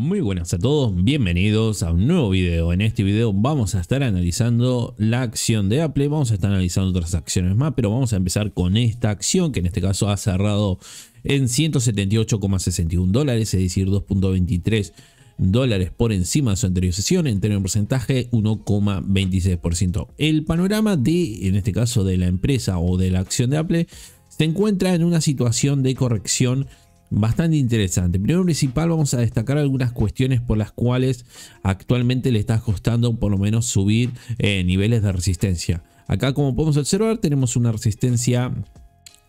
Muy buenas a todos, bienvenidos a un nuevo video. En este video vamos a estar analizando la acción de Apple, vamos a estar analizando otras acciones más, pero vamos a empezar con esta acción que en este caso ha cerrado en 178,61 dólares, es decir, 2.23 dólares por encima de su anterior sesión, en términos de porcentaje 1,26%. El panorama de, en este caso, de la empresa o de la acción de Apple se encuentra en una situación de corrección bastante interesante. Primero principal vamos a destacar algunas cuestiones por las cuales actualmente le está costando por lo menos subir eh, niveles de resistencia. Acá como podemos observar tenemos una resistencia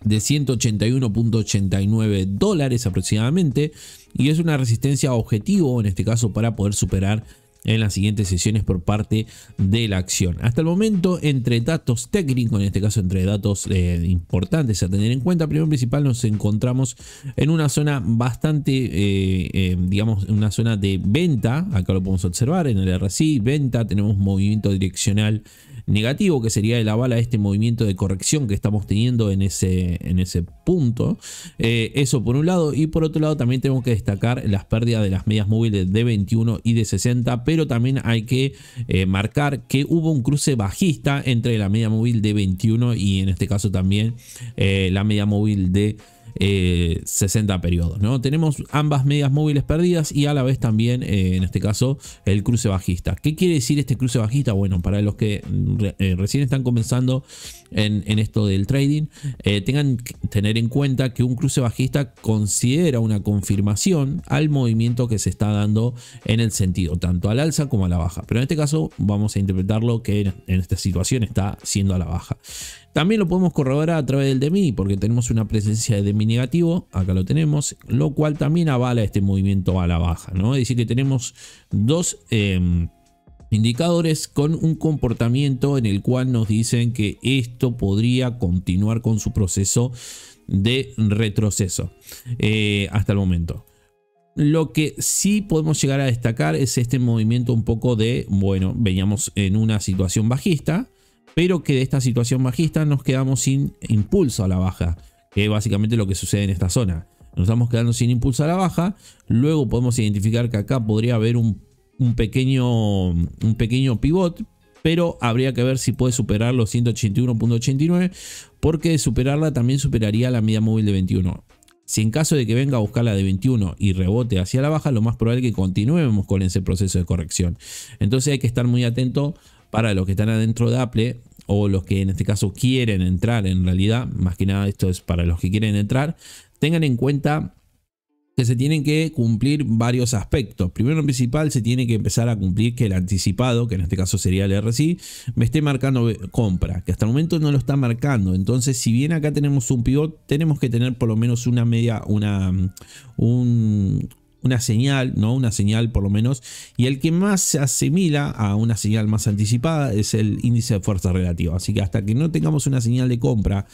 de 181.89 dólares aproximadamente y es una resistencia objetivo en este caso para poder superar en las siguientes sesiones por parte de la acción. Hasta el momento, entre datos técnicos, en este caso entre datos eh, importantes a tener en cuenta, primero principal nos encontramos en una zona bastante, eh, eh digamos, una zona de venta, acá lo podemos observar en el RSI, venta, tenemos movimiento direccional negativo, que sería el aval a este movimiento de corrección que estamos teniendo en ese, en ese punto. Eh, eso por un lado. Y por otro lado también tenemos que destacar las pérdidas de las medias móviles de 21 y de 60, pero también hay que eh, marcar que hubo un cruce bajista entre la media móvil de 21 y en este caso también eh, la media móvil de 60 eh, periodos. ¿no? Tenemos ambas medias móviles perdidas y a la vez también, eh, en este caso, el cruce bajista. ¿Qué quiere decir este cruce bajista? Bueno, para los que mm, eh, recién están comenzando en, esto del trading, tengan tener en cuenta que un cruce bajista considera una confirmación al movimiento que se está dando en el sentido, tanto al alza como a la baja. Pero en este caso vamos a interpretarlo que en, esta situación está siendo a la baja. También lo podemos corroborar a través del DMI porque tenemos una presencia de negativo, acá lo tenemos, lo cual también avala este movimiento a la baja, ¿no? Es decir, que tenemos dos... Em, indicadores con un comportamiento en el cual nos dicen que esto podría continuar con su proceso de retroceso eh, hasta el momento. Lo que sí podemos llegar a destacar es este movimiento un poco de, bueno, veníamos en una situación bajista, pero que de esta situación bajista nos quedamos sin impulso a la baja que es básicamente lo que sucede en esta zona. Nos estamos quedando sin impulso a la baja, luego podemos identificar que acá podría haber un, pequeño, un pequeño pivot, pero habría que ver si puede superar los 181.89 porque superarla también superaría la media móvil de 21. Si en caso de que venga a buscar la de 21 y rebote hacia la baja, lo más probable es que continuemos con ese proceso de corrección. Entonces hay que estar muy atento para los que están adentro de Apple o los que en este caso quieren entrar en realidad, más que nada esto es para los que quieren entrar, tengan en cuenta que se tienen que cumplir varios aspectos. Primero en principal se tiene que empezar a cumplir que el anticipado, que en este caso sería el RSI, me esté marcando compra, que hasta el momento no lo está marcando. Entonces, si bien acá tenemos un pivot, tenemos que tener por lo menos una media, una, un, una señal, ¿no? Una señal por lo menos. Y el que más se asimila a una señal más anticipada es el índice de fuerza relativa. Así que hasta que no tengamos una señal de compra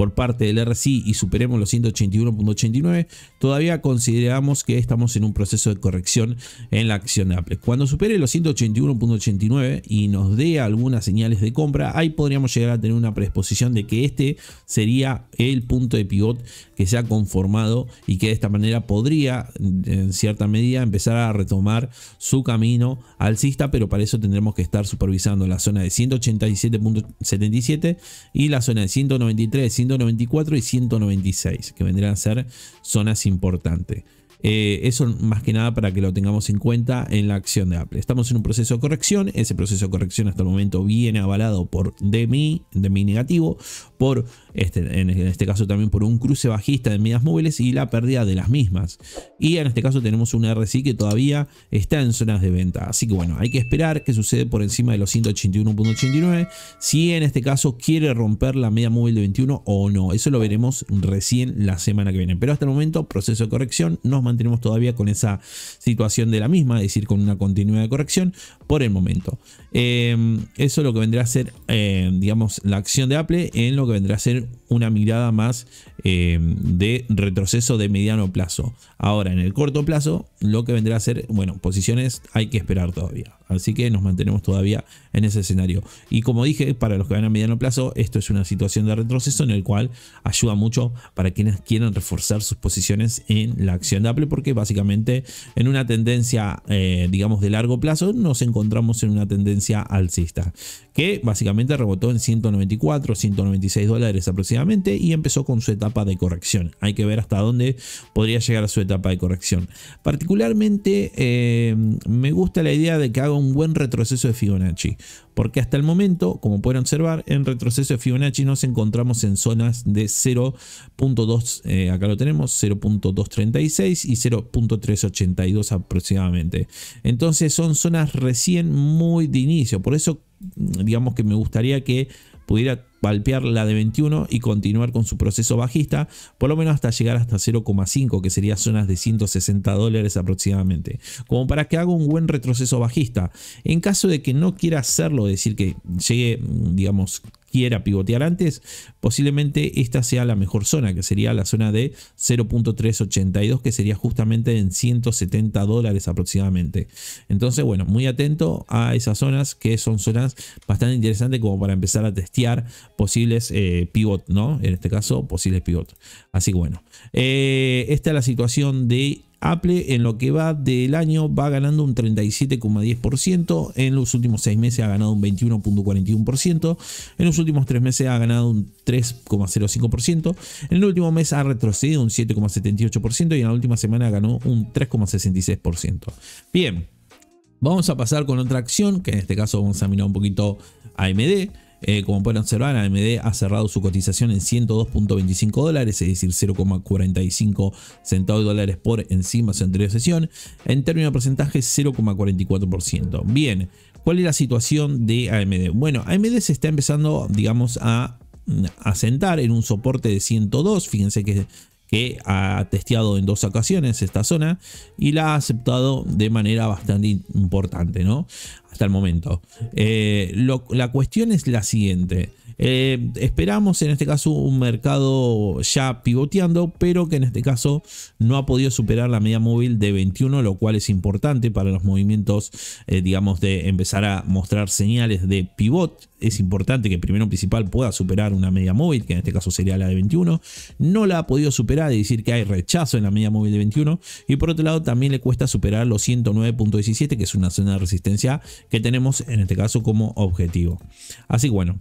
por parte del RSI y superemos los 181.89, todavía consideramos que estamos en un proceso de corrección en la acción de Apple. Cuando supere los 181.89 y nos dé algunas señales de compra, ahí podríamos llegar a tener una predisposición de que este sería el punto de pivot que se ha conformado y que de esta manera podría en cierta medida empezar a retomar su camino alcista, pero para eso tendremos que estar supervisando la zona de 187.77 y la zona de 193, 194 y 196, que vendrían a ser zonas importantes. Eh, eso más que nada para que lo tengamos en cuenta en la acción de Apple. Estamos en un proceso de corrección. Ese proceso de corrección hasta el momento viene avalado por DMI, DMI negativo, por este, en este caso también por un cruce bajista de medias móviles y la pérdida de las mismas. Y en este caso tenemos un RSI que todavía está en zonas de venta. Así que bueno, hay que esperar que sucede por encima de los 181.89. Si en este caso quiere romper la media móvil de 21 o no. Eso lo veremos recién la semana que viene. Pero hasta el momento, proceso de corrección nos mantenemos todavía con esa situación de la misma, es decir, con una continuidad de corrección por el momento. Em, eso es lo que vendrá a ser, eh, digamos, la acción de Apple en lo que vendrá a ser una mirada más eh, de retroceso de mediano plazo. Ahora, en el corto plazo, lo que vendrá a ser, bueno, posiciones hay que esperar todavía. Así que nos mantenemos todavía en ese escenario. Y como dije, para los que van a mediano plazo, esto es una situación de retroceso en el cual ayuda mucho para quienes quieran reforzar sus posiciones en la acción de Apple, porque básicamente en una tendencia, eh, digamos, de largo plazo, nos encontramos en una tendencia alcista, que básicamente rebotó en 194, 196 dólares aproximadamente y empezó con su etapa de corrección. Hay que ver hasta dónde podría llegar a su etapa de corrección. Particularmente eh, me gusta la idea de que haga un buen retroceso de Fibonacci. Porque hasta el momento, como pueden observar, en retroceso de Fibonacci nos encontramos en zonas de 0.2, eh, acá lo tenemos, 0.236 y 0.382 aproximadamente. Entonces son zonas recién muy de inicio. Por eso digamos que me gustaría que pudiera palpear la de 21 y continuar con su proceso bajista, por lo menos hasta llegar hasta 0,5, que sería zonas de 160 dólares aproximadamente, como para que haga un buen retroceso bajista. En caso de que no quiera hacerlo, decir que llegue, digamos, quiera pivotear antes, posiblemente esta sea la mejor zona, que sería la zona de 0.382, que sería justamente en 170 dólares aproximadamente. Entonces, bueno, muy atento a esas zonas, que son zonas bastante interesantes como para empezar a testear posibles eh, pivot, ¿no? En este caso, posibles pivot. Así que bueno, eh, esta es la situación de Apple en lo que va del año va ganando un 37,10%, en los últimos 6 meses ha ganado un 21,41%, en los últimos 3 meses ha ganado un 3,05%, en el último mes ha retrocedido un 7,78% y en la última semana ganó un 3,66%. Bien, vamos a pasar con otra acción, que en este caso vamos a mirar un poquito AMD. Eh, como pueden observar, AMD ha cerrado su cotización en 102.25 dólares, es decir, 0,45 centavos de dólares por encima de su anterior sesión. En términos de porcentaje, 0,44%. Bien, ¿cuál es la situación de AMD? Bueno, AMD se está empezando, digamos, a mm, asentar en un soporte de 102. Fíjense que que ha testeado en dos ocasiones esta zona y la ha aceptado de manera bastante importante, ¿no? Hasta el momento. Eh, la cuestión es la siguiente. Eh, esperamos en este caso un mercado ya pivoteando, pero que en este caso no ha podido superar la media móvil de 21, lo cual es importante para los movimientos, eh, digamos, de empezar a mostrar señales de pivot. Es importante que primero principal pueda superar una media móvil, que en este caso sería la de 21. No la ha podido superar, y decir, que hay rechazo en la media móvil de 21. Y por otro lado, también le cuesta superar los 109.17, que es una zona de resistencia que tenemos en este caso como objetivo. Así que bueno.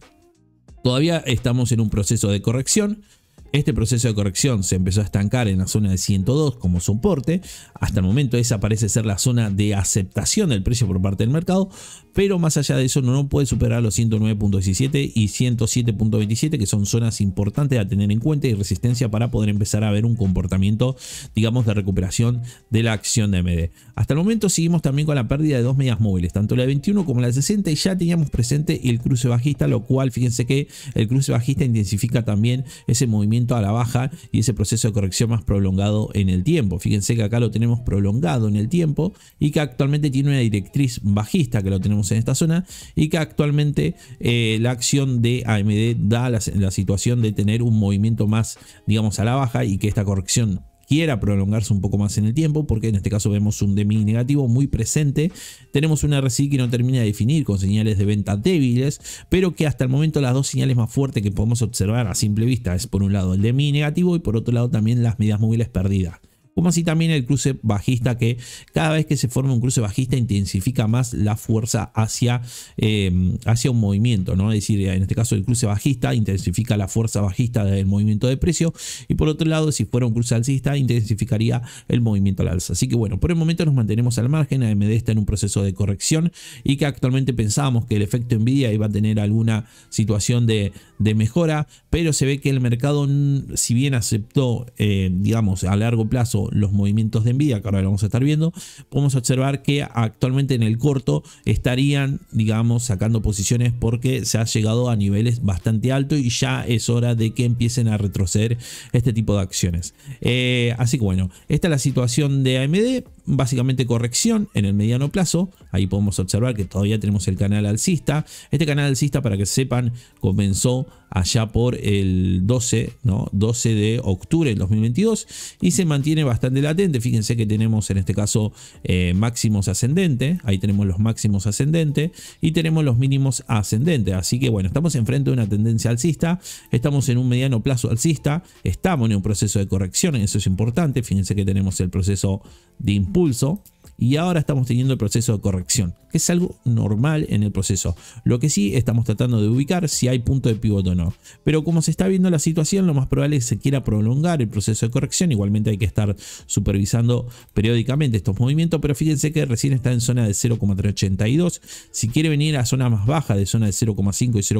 Todavía estamos en un proceso de corrección, este proceso de corrección se empezó a estancar en la zona de 102 como soporte, hasta el momento esa parece ser la zona de aceptación del precio por parte del mercado, pero más allá de eso no puede superar los 109.17 y 107.27 que son zonas importantes a tener en cuenta y resistencia para poder empezar a ver un comportamiento digamos de recuperación de la acción de MD Hasta el momento seguimos también con la pérdida de dos medias móviles, tanto la 21 como la 60 y ya teníamos presente el cruce bajista, lo cual fíjense que el cruce bajista intensifica también ese movimiento a la baja y ese proceso de corrección más prolongado en el tiempo. Fíjense que acá lo tenemos prolongado en el tiempo y que actualmente tiene una directriz bajista que lo tenemos en esta zona y que actualmente eh, la acción de AMD da la situación de tener un movimiento más, digamos, a la baja y que esta corrección quiera prolongarse un poco más en el tiempo, porque en este caso vemos un DMI negativo muy presente. Tenemos una RSI que no termina de definir con señales de venta débiles, pero que hasta el momento las dos señales más fuertes que podemos observar a simple vista es por un lado el DMI negativo y por otro lado también las medidas móviles perdidas como así también el cruce bajista que cada vez que se forma un cruce bajista intensifica más la fuerza hacia, eh, hacia un movimiento, ¿no? Es decir, en este caso el cruce bajista intensifica la fuerza bajista del movimiento de precio y por otro lado, si fuera un cruce alcista, intensificaría el movimiento al alza. Así que bueno, por el momento nos mantenemos al margen, AMD está en un proceso de corrección y que actualmente pensábamos que el efecto Nvidia iba a tener alguna situación de, mejora, pero se ve que el mercado, si bien aceptó, eh, digamos, a largo plazo los movimientos de envidia que ahora vamos a estar viendo, podemos observar que actualmente en el corto estarían, digamos, sacando posiciones porque se ha llegado a niveles bastante altos y ya es hora de que empiecen a retroceder este tipo de acciones. Eh, así que bueno, esta es la situación de AMD básicamente corrección en el mediano plazo. Ahí podemos observar que todavía tenemos el canal alcista. Este canal alcista, para que sepan, comenzó allá por el 12, ¿no? 12 de octubre del 2022 y se mantiene bastante latente. Fíjense que tenemos en este caso eh, máximos ascendente, ahí tenemos los máximos ascendentes y tenemos los mínimos ascendentes Así que bueno, estamos enfrente de una tendencia alcista, estamos en un mediano plazo alcista, estamos en un proceso de corrección, eso es importante. Fíjense que tenemos el proceso de impulso impulso y ahora estamos teniendo el proceso de corrección, que es algo normal en el proceso. Lo que sí estamos tratando de ubicar si hay punto de pivote o no. Pero como se está viendo la situación, lo más probable es que se quiera prolongar el proceso de corrección. Igualmente hay que estar supervisando periódicamente estos movimientos, pero fíjense que recién está en zona de 0,382. Si quiere venir a zona más baja de zona de 0,5 y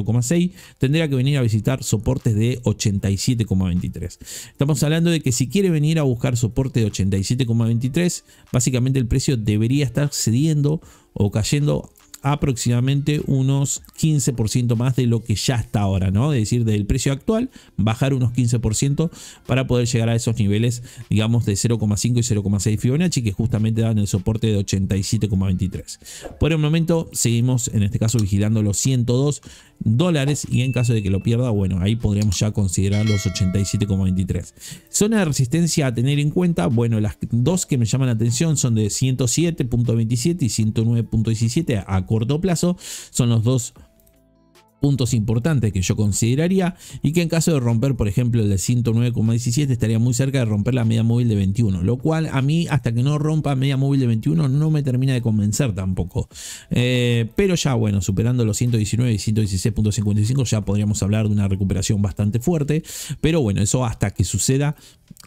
0,6, tendría que venir a visitar soportes de 87,23. Estamos hablando de que si quiere venir a buscar soporte de 87,23, básicamente el precio debería estar cediendo o cayendo aproximadamente unos 15% más de lo que ya está ahora, ¿no? Es decir, del precio actual, bajar unos 15% para poder llegar a esos niveles, digamos, de 0,5 y 0,6 Fibonacci, que justamente dan el soporte de 87,23. Por el momento, seguimos en este caso vigilando los 102 dólares y en caso de que lo pierda, bueno, ahí podríamos ya considerar los 87,23. Zona de resistencia a tener en cuenta, bueno, las dos que me llaman la atención son de 107.27 y 109.17 a corto plazo son los dos puntos importantes que yo consideraría y que en caso de romper por ejemplo el de 109,17 estaría muy cerca de romper la media móvil de 21 lo cual a mí hasta que no rompa media móvil de 21 no me termina de convencer tampoco eh, pero ya bueno superando los 119 y 116.55 ya podríamos hablar de una recuperación bastante fuerte pero bueno eso hasta que suceda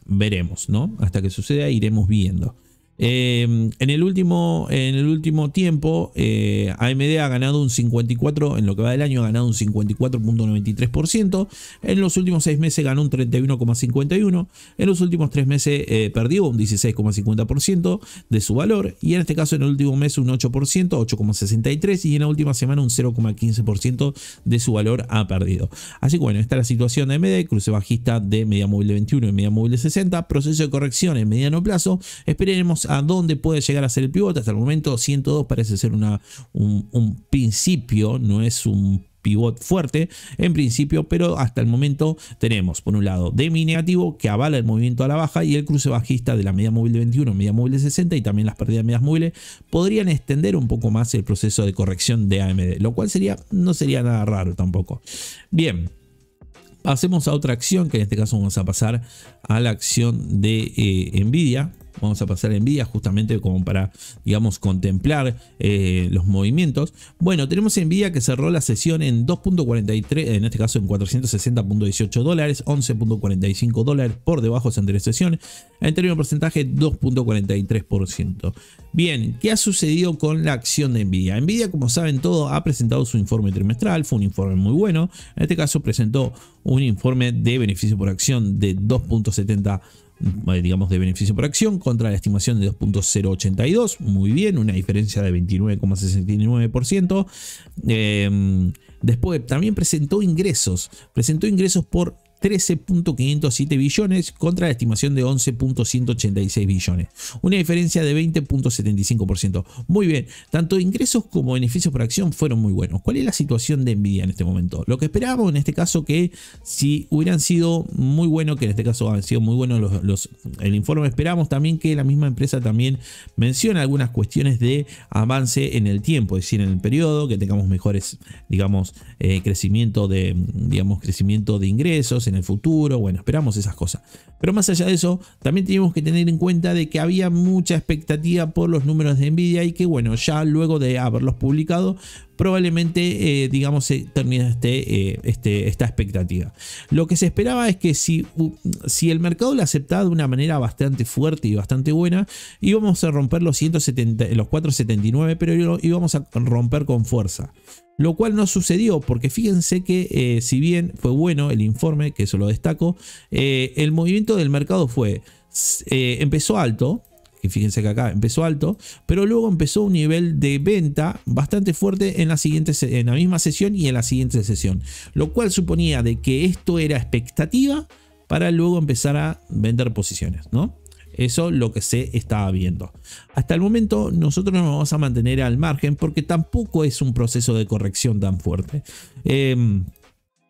veremos no hasta que suceda iremos viendo Em, en, el último, en el último tiempo, eh, AMD ha ganado un 54%, en lo que va del año ha ganado un 54.93%, en los últimos 6 meses ganó un 31,51%, en los últimos 3 meses eh, perdió un 16,50% de su valor, y en este caso en el último mes un 8%, 8,63%, y en la última semana un 0,15% de su valor ha perdido. Así que bueno, esta es la situación de AMD, cruce bajista de media móvil 21 y media móvil 60, proceso de corrección en mediano plazo, esperaremos a dónde puede llegar a ser el pivote. Hasta el momento 102 parece ser una, un, principio, no es un pivot fuerte en principio, pero hasta el momento tenemos por un lado Demi negativo que avala el movimiento a la baja y el cruce bajista de la media móvil de 21, media móvil de 60 y también las pérdidas de medias móviles podrían extender un poco más el proceso de corrección de AMD, lo cual sería, no sería nada raro tampoco. Bien, pasemos a otra acción que en este caso vamos a pasar a la acción de eh, Nvidia vamos a pasar a Nvidia justamente como para, digamos, contemplar eh, los movimientos. Bueno, tenemos Nvidia que cerró la sesión en 2.43, en este caso en 460.18 dólares, 11.45 dólares por debajo de anterior sesión, en términos de porcentaje 2.43%. Bien, ¿qué ha sucedido con la acción de Nvidia? Nvidia, como saben todos, ha presentado su informe trimestral, fue un informe muy bueno, en este caso presentó un informe de beneficio por acción de 2.70 eh, digamos, de beneficio por acción contra la estimación de 2.082. Muy bien, una diferencia de 29,69%. Eh, después también presentó ingresos. Presentó ingresos por 13.507 billones contra la estimación de 11.186 billones, una diferencia de 20.75%. Muy bien, tanto ingresos como beneficios por acción fueron muy buenos. ¿Cuál es la situación de Nvidia en este momento? Lo que esperábamos en este caso que si hubieran sido muy buenos, que en este caso han sido muy buenos los, el informe, esperamos también que la misma empresa también mencione algunas cuestiones de avance en el tiempo, es decir, en el periodo, que tengamos mejores, digamos, eh, crecimiento de, digamos, crecimiento de ingresos, el futuro. Bueno, esperamos esas cosas. Pero más allá de eso, también tenemos que tener en cuenta de que había mucha expectativa por los números de Nvidia y que bueno, ya luego de haberlos publicado, probablemente eh, digamos se termina este, eh, este, esta expectativa. Lo que se esperaba es que si, si el mercado la aceptaba de una manera bastante fuerte y bastante buena, íbamos a romper los, 170, los 479, pero íbamos a romper con fuerza lo cual no sucedió, porque fíjense que eh, si bien fue bueno el informe, que eso lo destaco, eh, el movimiento del mercado fue, eh, empezó alto, y fíjense que acá empezó alto, pero luego empezó un nivel de venta bastante fuerte en la, siguiente, en la misma sesión y en la siguiente sesión, lo cual suponía de que esto era expectativa para luego empezar a vender posiciones, ¿no? Eso lo que se estaba viendo. Hasta el momento nosotros nos vamos a mantener al margen porque tampoco es un proceso de corrección tan fuerte. Em,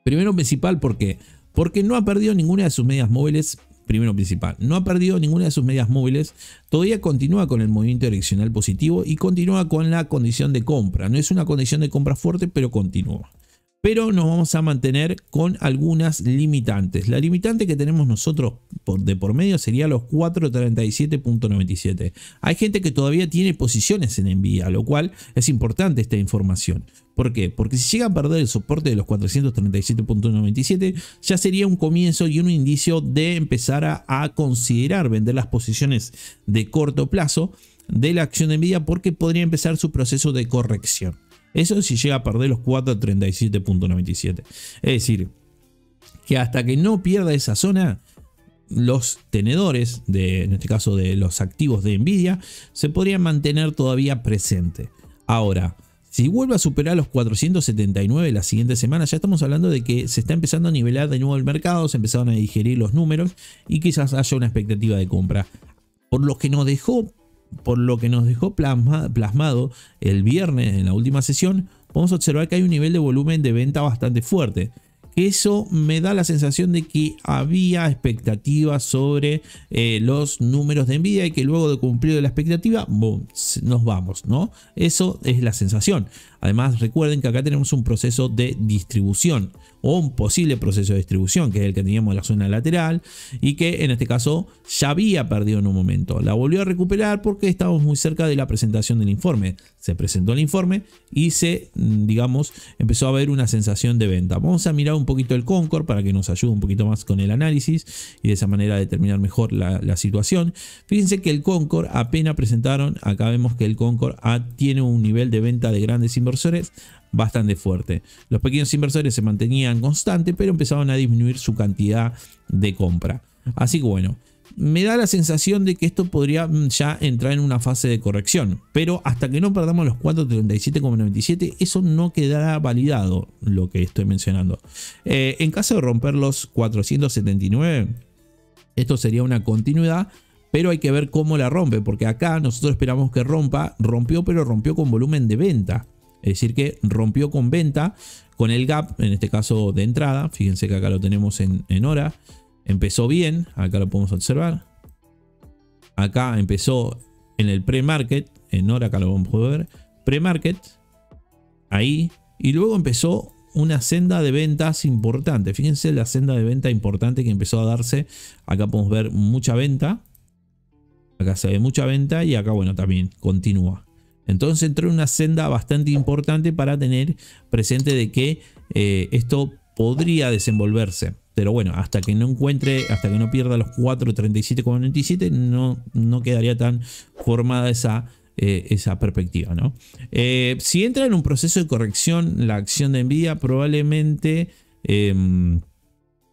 primero principal, ¿por qué? Porque no ha perdido ninguna de sus medias móviles. Primero principal, no ha perdido ninguna de sus medias móviles, todavía continúa con el movimiento direccional positivo y continúa con la condición de compra. No es una condición de compra fuerte, pero continúa pero nos vamos a mantener con algunas limitantes. La limitante que tenemos nosotros de por medio sería los 437.97. Hay gente que todavía tiene posiciones en envía, lo cual es importante esta información. ¿Por qué? Porque si llega a perder el soporte de los 437.97, ya sería un comienzo y un indicio de empezar a, considerar vender las posiciones de corto plazo de la acción de envía porque podría empezar su proceso de corrección. Eso si llega a perder los 437.97. Es decir, que hasta que no pierda esa zona, los tenedores, de, en este caso de los activos de Nvidia, se podrían mantener todavía presente. Ahora, si vuelve a superar los 479 la siguiente semana, ya estamos hablando de que se está empezando a nivelar de nuevo el mercado, se empezaron a digerir los números y quizás haya una expectativa de compra. Por lo que nos dejó por lo que nos dejó plasmado el viernes en la última sesión, vamos a observar que hay un nivel de volumen de venta bastante fuerte. Eso me da la sensación de que había expectativas sobre eh, los números de envidia y que luego de cumplir la expectativa, nos vamos, ¿no? Eso es la sensación. Además, recuerden que acá tenemos un proceso de distribución o un posible proceso de distribución, que es el que teníamos en la zona lateral y que en este caso ya había perdido en un momento. La volvió a recuperar porque estábamos muy cerca de la presentación del informe. Se presentó el informe y se, mm, digamos, empezó a haber una sensación de venta. Vamos a mirar un poquito el Concord para que nos ayude un poquito más con el análisis y de esa manera determinar mejor la, situación. Fíjense que el Concord apenas presentaron, acá vemos que el Concord A ah, tiene un nivel de venta de grandes inversiones bastante fuerte. Los pequeños inversores se mantenían constantes, pero empezaban a disminuir su cantidad de compra. Así que bueno, me da la sensación de que esto podría mm, ya entrar en una fase de corrección. Pero hasta que no perdamos los 437,97, eso no quedará validado, lo que estoy mencionando. Eh, en caso de romper los 479, esto sería una continuidad. Pero hay que ver cómo la rompe, porque acá nosotros esperamos que rompa, rompió, pero rompió con volumen de venta. Es decir, que rompió con venta, con el gap, en este caso de entrada. Fíjense que acá lo tenemos en, hora. Empezó bien, acá lo podemos observar. Acá empezó en el pre-market, en hora acá lo vamos a poder ver. Pre-market, ahí. Y luego empezó una senda de ventas importante. Fíjense la senda de venta importante que empezó a darse. Acá podemos ver mucha venta. Acá se ve mucha venta y acá, bueno, también continúa. Entonces entró en una senda bastante importante para tener presente de que eh, esto podría desenvolverse. Pero bueno, hasta que no encuentre, hasta que no pierda los 4.37,97, no, no quedaría tan formada esa, eh, esa perspectiva. Eh, si entra en un proceso de corrección la acción de envidia, probablemente em,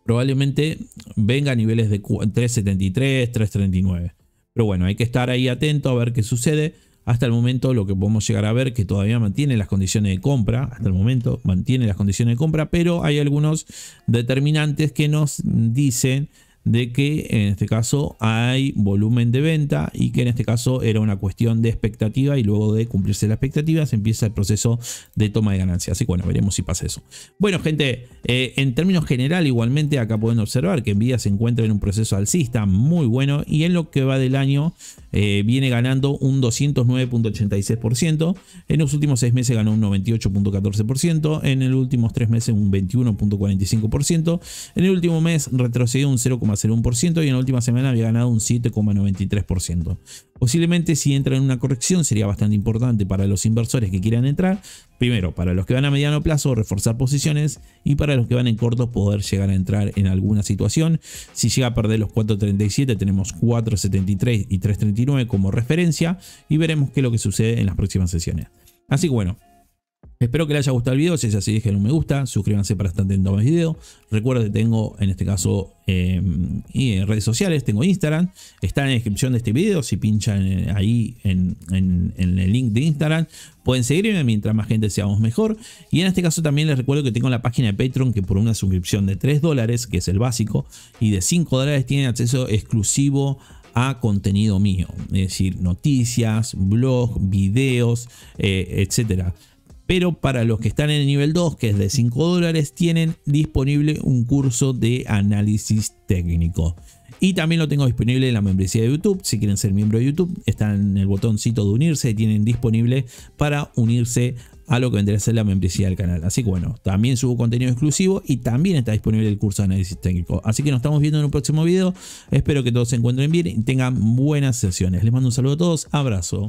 probablemente venga a niveles de 373, 339. Pero bueno, hay que estar ahí atento a ver qué sucede. Hasta el momento lo que podemos llegar a ver que todavía mantiene las condiciones de compra, hasta el momento mantiene las condiciones de compra, pero hay algunos determinantes que nos dicen de que en este caso hay volumen de venta y que en este caso era una cuestión de expectativa y luego de cumplirse la expectativa se empieza el proceso de toma de ganancias Así que bueno, veremos si pasa eso. Bueno, gente, eh, en términos general igualmente acá pueden observar que Nvidia se encuentra en un proceso alcista muy bueno y en lo que va del año eh, viene ganando un 209.86%. En los últimos seis meses ganó un 98.14%, en los últimos 3 meses un 21.45%, en el último mes retrocedió un 0,5%. 1% y en la última semana había ganado un 7,93%. Posiblemente si entra en una corrección sería bastante importante para los inversores que quieran entrar. Primero, para los que van a mediano plazo reforzar posiciones y para los que van en corto poder llegar a entrar en alguna situación. Si llega a perder los 4.37 tenemos 4.73 y 3.39 como referencia y veremos qué es lo que sucede en las próximas sesiones. Así que bueno, Espero que les haya gustado el video, si es así dejen un me gusta, suscríbanse para estar atentos a más videos. Recuerden que tengo en este caso em, y en redes sociales, tengo Instagram, está en la descripción de este video, si pinchan eh, ahí en, el link de Instagram pueden seguirme, mientras más gente seamos mejor. Y en este caso también les recuerdo que tengo la página de Patreon que por una suscripción de 3 dólares, que es el básico, y de 5 dólares tienen acceso exclusivo a contenido mío, es decir, noticias, blog, videos, etc. Eh, etcétera. Pero para los que están en el nivel 2, que es de 5 dólares, tienen disponible un curso de análisis técnico. Y también lo tengo disponible en la membresía de YouTube. Si quieren ser miembro de YouTube, están en el botoncito de unirse y tienen disponible para unirse a lo que vendría a ser la membresía del canal. Así que bueno, también subo contenido exclusivo y también está disponible el curso de análisis técnico. Así que nos estamos viendo en un próximo video. Espero que todos se encuentren bien y tengan buenas sesiones. Les mando un saludo a todos. Abrazo.